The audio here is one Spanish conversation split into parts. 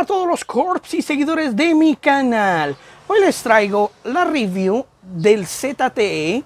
a todos los corps y seguidores de mi canal. Hoy les traigo la review del ZTE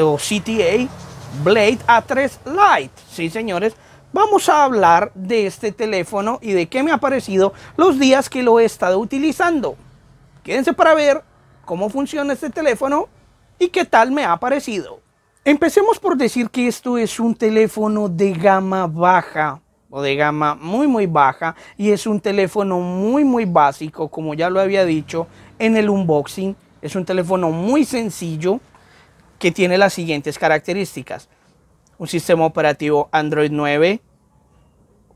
o CTA Blade A3 Lite. Sí, señores, vamos a hablar de este teléfono y de qué me ha parecido los días que lo he estado utilizando. Quédense para ver cómo funciona este teléfono y qué tal me ha parecido. Empecemos por decir que esto es un teléfono de gama baja o de gama muy muy baja y es un teléfono muy muy básico como ya lo había dicho en el unboxing es un teléfono muy sencillo que tiene las siguientes características un sistema operativo Android 9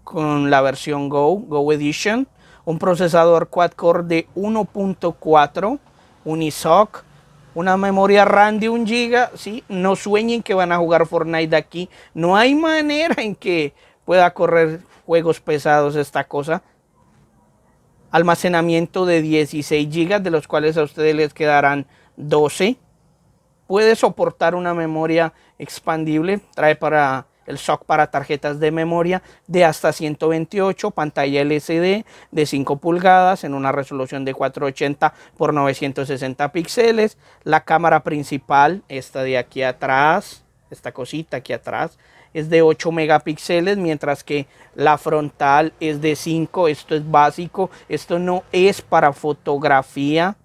con la versión Go, Go Edition, un procesador quad-core de 1.4, un ISOC, una memoria RAM de 1 GB, No sueñen que van a jugar Fortnite aquí. No hay manera en que pueda correr juegos pesados esta cosa. Almacenamiento de 16 GB, de los cuales a ustedes les quedarán 12. Puede soportar una memoria expandible, trae para el SOC para tarjetas de memoria de hasta 128, pantalla LCD de 5 pulgadas en una resolución de 480 x 960 píxeles, la cámara principal, esta de aquí atrás, esta cosita aquí atrás, es de 8 megapíxeles, mientras que la frontal es de 5. Esto es básico, esto no es para fotografía.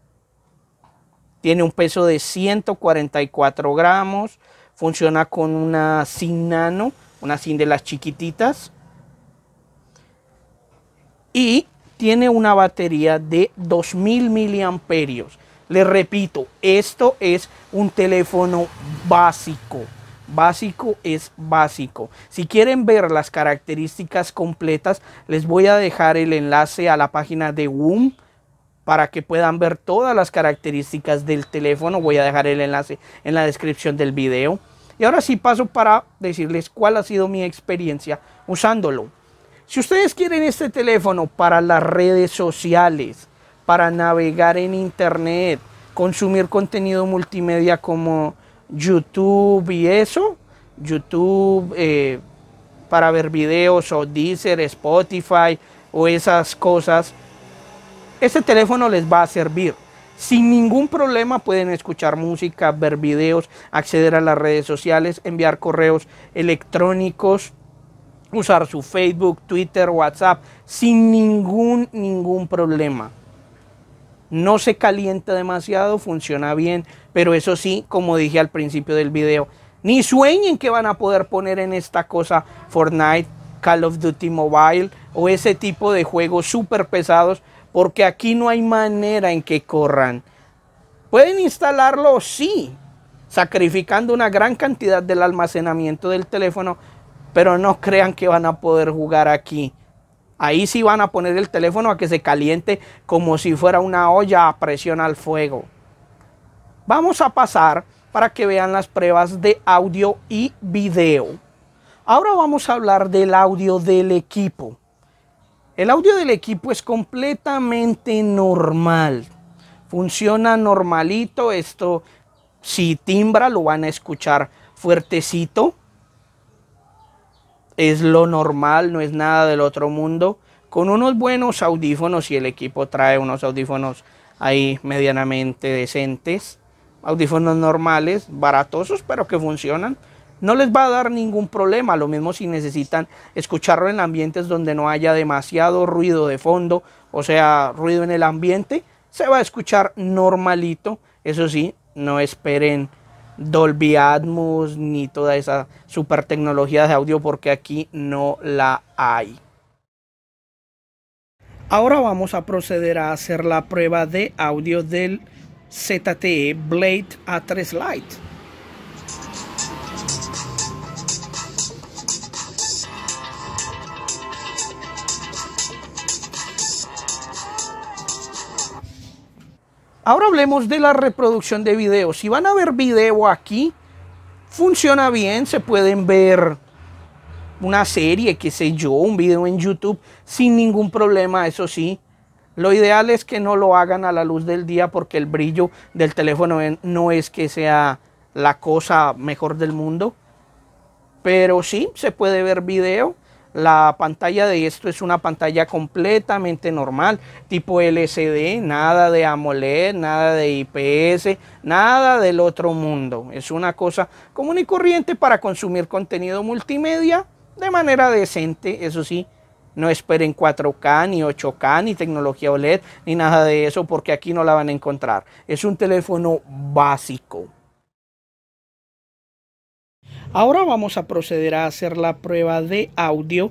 Tiene un peso de 144 gramos, funciona con una SIM nano, una SIM de las chiquititas. Y tiene una batería de 2000 miliamperios. Les repito, esto es un teléfono básico. Básico es básico. Si quieren ver las características completas, les voy a dejar el enlace a la página de WUM para que puedan ver todas las características del teléfono. Voy a dejar el enlace en la descripción del video. Y ahora sí paso para decirles cuál ha sido mi experiencia usándolo. Si ustedes quieren este teléfono para las redes sociales, para navegar en internet, consumir contenido multimedia como YouTube y eso, YouTube eh, para ver videos o Deezer, Spotify o esas cosas, este teléfono les va a servir. Sin ningún problema pueden escuchar música, ver videos, acceder a las redes sociales, enviar correos electrónicos, usar su Facebook, Twitter, WhatsApp, sin ningún, ningún problema no se calienta demasiado, funciona bien, pero eso sí, como dije al principio del video, ni sueñen que van a poder poner en esta cosa Fortnite, Call of Duty Mobile o ese tipo de juegos súper pesados, porque aquí no hay manera en que corran. Pueden instalarlo, sí, sacrificando una gran cantidad del almacenamiento del teléfono, pero no crean que van a poder jugar aquí. Ahí sí van a poner el teléfono a que se caliente como si fuera una olla a presión al fuego. Vamos a pasar para que vean las pruebas de audio y video. Ahora vamos a hablar del audio del equipo. El audio del equipo es completamente normal. Funciona normalito. Esto, si timbra, lo van a escuchar fuertecito es lo normal, no es nada del otro mundo. Con unos buenos audífonos y el equipo trae unos audífonos ahí medianamente decentes, audífonos normales, baratosos, pero que funcionan. No les va a dar ningún problema, lo mismo si necesitan escucharlo en ambientes donde no haya demasiado ruido de fondo, o sea, ruido en el ambiente, se va a escuchar normalito, eso sí, no esperen Dolby Atmos ni toda esa super tecnología de audio porque aquí no la hay. Ahora vamos a proceder a hacer la prueba de audio del ZTE Blade A3 Lite. Ahora hablemos de la reproducción de video. Si van a ver video aquí, funciona bien, se pueden ver una serie, qué sé yo, un video en YouTube sin ningún problema, eso sí. Lo ideal es que no lo hagan a la luz del día porque el brillo del teléfono no es que sea la cosa mejor del mundo. Pero sí, se puede ver video. La pantalla de esto es una pantalla completamente normal, tipo LCD, nada de AMOLED, nada de IPS, nada del otro mundo. Es una cosa común y corriente para consumir contenido multimedia de manera decente, eso sí, no esperen 4K, ni 8K, ni tecnología OLED, ni nada de eso, porque aquí no la van a encontrar. Es un teléfono básico. Ahora vamos a proceder a hacer la prueba de audio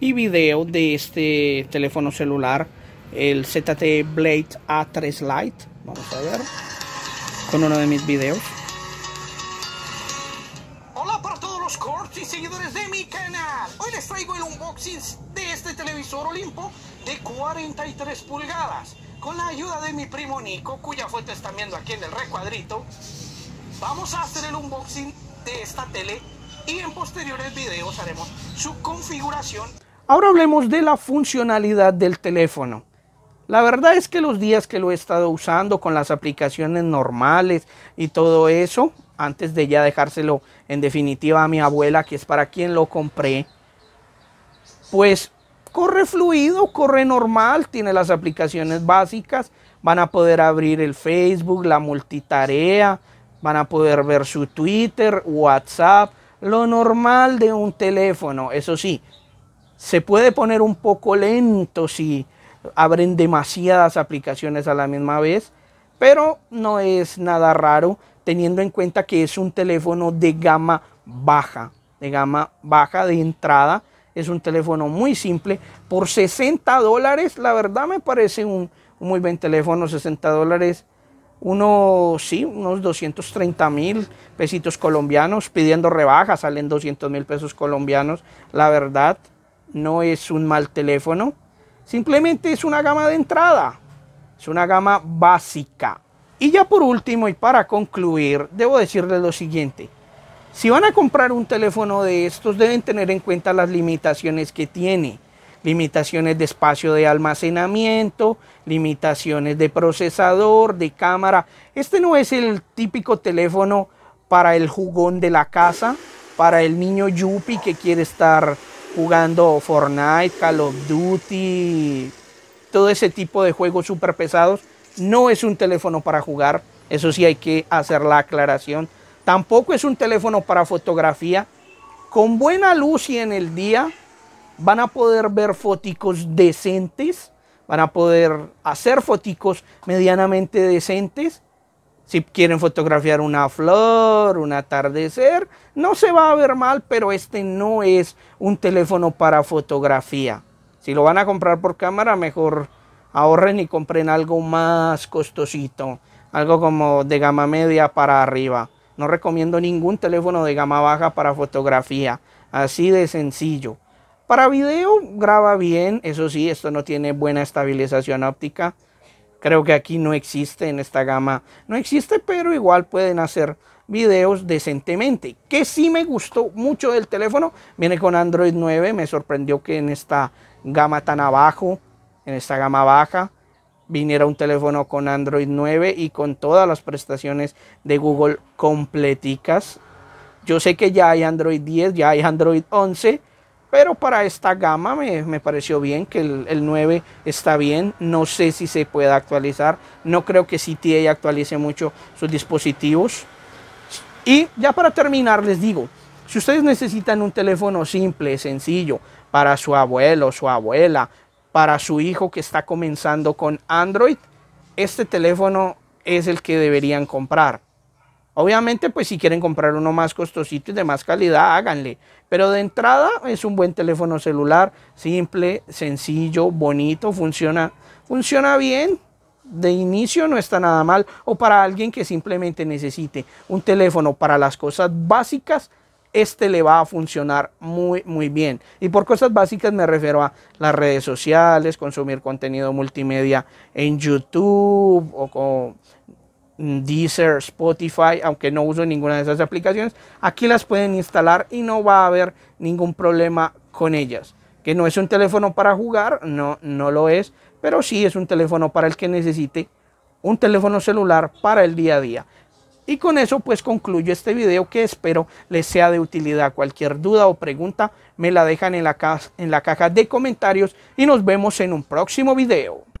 y video de este teléfono celular, el ZTE Blade A3 Lite. Vamos a ver con uno de mis videos. Hola para todos los cortes y seguidores de mi canal. Hoy les traigo el unboxing de este televisor Olimpo de 43 pulgadas. Con la ayuda de mi primo Nico, cuya fuente están viendo aquí en el recuadrito, vamos a hacer el unboxing de esta tele y en posteriores videos haremos su configuración. Ahora hablemos de la funcionalidad del teléfono. La verdad es que los días que lo he estado usando con las aplicaciones normales y todo eso, antes de ya dejárselo en definitiva a mi abuela, que es para quien lo compré, pues corre fluido, corre normal, tiene las aplicaciones básicas, van a poder abrir el Facebook, la multitarea, van a poder ver su Twitter, WhatsApp, lo normal de un teléfono. Eso sí, se puede poner un poco lento si abren demasiadas aplicaciones a la misma vez, pero no es nada raro teniendo en cuenta que es un teléfono de gama baja, de gama baja de entrada. Es un teléfono muy simple. Por 60 dólares, la verdad me parece un, muy buen teléfono, 60 dólares unos, sí, unos 230 mil pesitos colombianos, pidiendo rebajas, salen 200 mil pesos colombianos. La verdad, no es un mal teléfono, simplemente es una gama de entrada, es una gama básica. Y ya por último y para concluir, debo decirles lo siguiente. Si van a comprar un teléfono de estos, deben tener en cuenta las limitaciones que tiene limitaciones de espacio de almacenamiento, limitaciones de procesador, de cámara. Este no es el típico teléfono para el jugón de la casa, para el niño Yuppie que quiere estar jugando Fortnite, Call of Duty, todo ese tipo de juegos súper pesados. No es un teléfono para jugar, eso sí hay que hacer la aclaración. Tampoco es un teléfono para fotografía. Con buena luz y en el día van a poder ver foticos decentes, van a poder hacer foticos medianamente decentes. Si quieren fotografiar una flor, un atardecer, no se va a ver mal, pero este no es un teléfono para fotografía. Si lo van a comprar por cámara, mejor ahorren y compren algo más costosito, algo como de gama media para arriba. No recomiendo ningún teléfono de gama baja para fotografía, así de sencillo. Para video graba bien, eso sí, esto no tiene buena estabilización óptica. Creo que aquí no existe en esta gama, no existe, pero igual pueden hacer videos decentemente. Que sí me gustó mucho el teléfono, viene con Android 9, me sorprendió que en esta gama tan abajo, en esta gama baja, viniera un teléfono con Android 9 y con todas las prestaciones de Google completicas. Yo sé que ya hay Android 10, ya hay Android 11, pero para esta gama me, pareció bien que el, 9 está bien. No sé si se pueda actualizar. No creo que CTA actualice mucho sus dispositivos. Y ya para terminar les digo, si ustedes necesitan un teléfono simple, sencillo, para su abuelo, su abuela, para su hijo que está comenzando con Android, este teléfono es el que deberían comprar. Obviamente, pues si quieren comprar uno más costosito y de más calidad, háganle. Pero de entrada es un buen teléfono celular, simple, sencillo, bonito, funciona, funciona bien. De inicio no está nada mal. O para alguien que simplemente necesite un teléfono para las cosas básicas, este le va a funcionar muy, muy bien. Y por cosas básicas me refiero a las redes sociales, consumir contenido multimedia en YouTube o, con... Deezer, Spotify, aunque no uso ninguna de esas aplicaciones, aquí las pueden instalar y no va a haber ningún problema con ellas. Que no es un teléfono para jugar, no, no lo es, pero sí es un teléfono para el que necesite un teléfono celular para el día a día. Y con eso pues concluyo este video que espero les sea de utilidad. Cualquier duda o pregunta me la dejan en la, en la caja de comentarios y nos vemos en un próximo video.